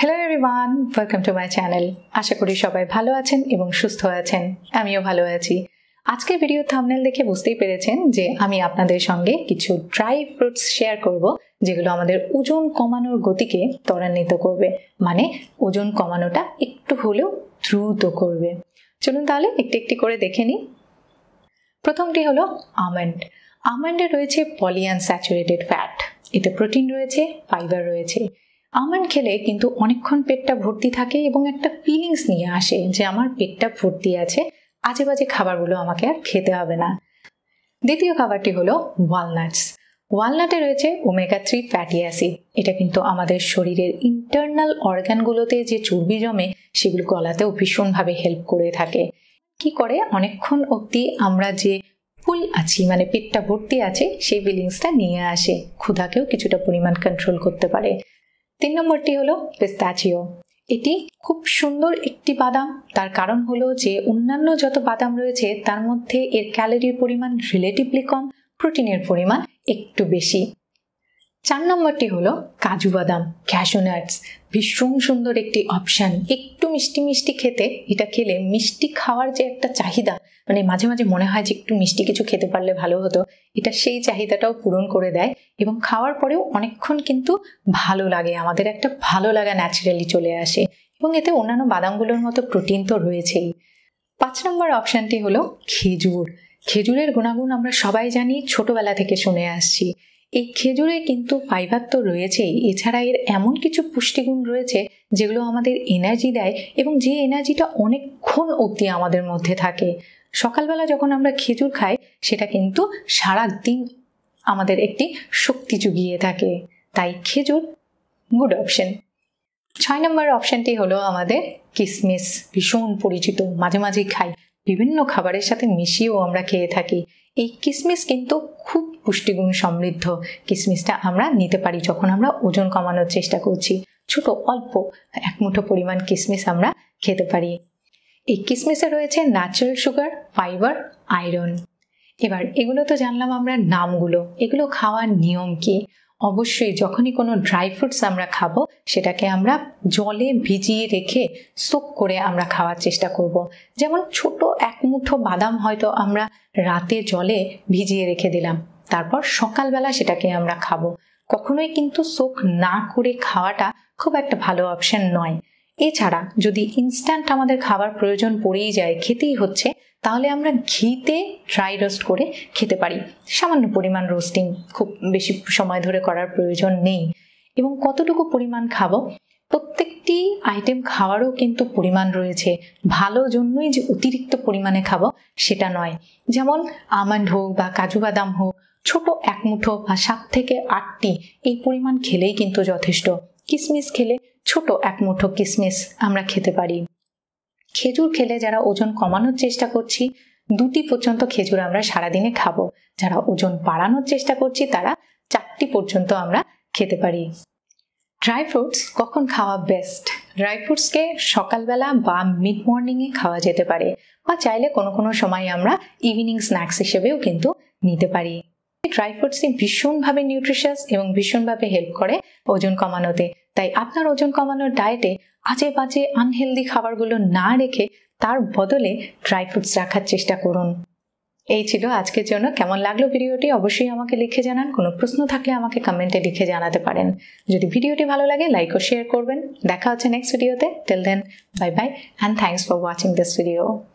Hello everyone welcome to my channel আশা করি সবাই ভালো আছেন এবং সুস্থ আছেন আমিও ভালো আছি আজকে ভিডিও থামনেল দেখে বুঝতেই পেরেছেন যে আমি আপনাদের সঙ্গে কিছু ড্রাই ফ্রুটস শেয়ার করব যেগুলো আমাদের ওজন কমানোর গতিকে ত্বরান্বিত করবে মানে ওজন কমানোটা একটু হলেও দ্রুত করবে চলুন তাহলে একটি একটি করে দেখে নিই প্রথমটি হলো আমন্ড আমন্ডে রয়েছে পলিয়ান স্যাচুরেটেড ফ্যাট এতে প্রোটিন রয়েছে ফাইবার রয়েছে আমন খেলে কিন্তু অনেকক্ষণ পেটটা ভর্তি থাকে এবং একটা ফিলিংস নিয়ে আসে যে আমার পেটটা ভর্তি আছে আজে বাজে খাবারগুলো আমাকে আর খেতে হবে না দ্বিতীয় খাবারটি হলো ওয়ালনাটস ওয়ালনাটে রয়েছে ওমেগা থ্রি ফ্যাটি অ্যাসিড এটা কিন্তু আমাদের শরীরের ইন্টারনাল অর্গানগুলোতে যে চর্বি জমে সেগুলো গলাতেও ভীষণভাবে হেল্প করে থাকে কি করে অনেকক্ষণ অবধি আমরা যে ফুল আছি মানে পেটটা ভর্তি আছে সেই ফিলিংসটা নিয়ে আসে ক্ষুধাকেও কিছুটা পরিমাণ কন্ট্রোল করতে পারে তিন নম্বরটি হলো পেস্তাচিও এটি খুব সুন্দর একটি বাদাম তার কারণ হলো যে অন্যান্য যত বাদাম রয়েছে তার মধ্যে এর ক্যালোরির পরিমাণ রিলেটিভলি কম প্রোটিনের পরিমাণ একটু বেশি চার নম্বরটি হলো কাজু বাদাম ক্যাশোনাটস ভীষণ সুন্দর একটি অপশান মিষ্টি মিষ্টি খেতে এটা খেলে মিষ্টি খাওয়ার যে একটা চাহিদা মানে মাঝে মাঝে মনে হয় যে একটু মিষ্টি কিছু খেতে পারলে ভালো হতো এটা সেই চাহিদাটাও পূরণ করে দেয় এবং খাওয়ার পরেও অনেকক্ষণ কিন্তু ভালো লাগে আমাদের একটা ভালো লাগা ন্যাচারালি চলে আসে এবং এতে অন্যান্য বাদামগুলোর মতো প্রোটিন তো রয়েছেই পাঁচ নম্বর অপশানটি হলো খেজুর খেজুরের গুণাগুণ আমরা সবাই জানি ছোটবেলা থেকে শুনে আসছি এই খেজুরে কিন্তু ফাইবার তো রয়েছেই এছাড়া এর এমন কিছু পুষ্টিগুণ রয়েছে যেগুলো আমাদের এনার্জি দেয় এবং যে এনার্জিটা অনেকক্ষণ অবধি আমাদের মধ্যে থাকে সকালবেলা যখন আমরা খেজুর খাই সেটা কিন্তু সারা দিন আমাদের একটি শক্তি জুগিয়ে থাকে তাই খেজুর গুড অপশন ছয় নম্বর অপশানটি হলো আমাদের কিসমিস ভীষণ পরিচিত মাঝে মাঝে খাই বিভিন্ন খাবারের সাথে মিশিয়েও আমরা খেয়ে থাকি এই কিসমিস কিন্তু খুব পুষ্টিগুণ সমৃদ্ধ কিসমিসটা আমরা নিতে পারি যখন আমরা ওজন কমানোর চেষ্টা করছি ছোট অল্প এক মুঠো পরিমাণ কিসমিস আমরা খেতে পারি এই কিসমিসে রয়েছে ন্যাচারাল সুগার ফাইবার আয়রন এবার এগুলো তো জানলাম আমরা নামগুলো এগুলো খাওয়ার নিয়ম কি অবশ্যই যখনই কোনো ড্রাই ফ্রুটস আমরা খাবো সেটাকে আমরা জলে ভিজিয়ে রেখে সোক করে আমরা খাওয়ার চেষ্টা করব। যেমন ছোট এক মুঠো বাদাম হয়তো আমরা রাতে জলে ভিজিয়ে রেখে দিলাম তারপর সকালবেলা সেটাকে আমরা খাবো কখনোই কিন্তু সোক না করে খাওয়াটা খুব একটা ভালো অপশন নয় এছাড়া যদি ইনস্ট্যান্ট আমাদের খাবার প্রয়োজন পড়েই যায় খেতেই হচ্ছে তাহলে আমরা ঘিতে ড্রাই রোস্ট করে খেতে পারি সামান্য পরিমাণ রোস্টিং খুব বেশি সময় ধরে করার প্রয়োজন নেই এবং কতটুকু পরিমাণ খাবো প্রত্যেকটি আইটেম খাওয়ারও কিন্তু পরিমাণ রয়েছে ভালো জন্যই যে অতিরিক্ত পরিমাণে খাবো সেটা নয় যেমন আমন্ড হোক বা কাজু বাদাম হোক ছোট এক মুঠো বা সাত থেকে আটটি এই পরিমাণ খেলেই কিন্তু যথেষ্ট কিসমিস খেলে ছোট এক মুঠো কিসমিস আমরা খেতে পারি খেজুর খেলে যারা ওজন কমানোর চেষ্টা করছি দুটি পর্যন্ত খেজুর আমরা সারাদিনে খাবো যারা ওজন বাড়ানোর চেষ্টা করছি তারা চারটি পর্যন্ত আমরা খেতে পারি ড্রাই ফ্রুটস কখন খাওয়া বেস্ট ড্রাই ফ্রুটসকে সকালবেলা বা মিড মর্নিংয়ে খাওয়া যেতে পারে বা চাইলে কোনো কোনো সময় আমরা ইভিনিং স্ন্যাক্স হিসেবেও কিন্তু নিতে পারি ড্রাই ফ্রুটসই ভীষণভাবে নিউট্রিশিয়াস এবং ভীষণভাবে হেল্প করে ওজন কমানোতে তাই আপনার ওজন কমানোর ডায়েটে আজে বাজে আনহেলদি খাবারগুলো না রেখে তার বদলে ড্রাই ফ্রুটস রাখার চেষ্টা করুন এই ছিল আজকের জন্য কেমন লাগলো ভিডিওটি অবশ্যই আমাকে লিখে জানান কোনো প্রশ্ন থাকলে আমাকে কমেন্টে লিখে জানাতে পারেন যদি ভিডিওটি ভালো লাগে লাইক ও শেয়ার করবেন দেখা হচ্ছে নেক্সট ভিডিওতে till then bye bye and thanks for watching this video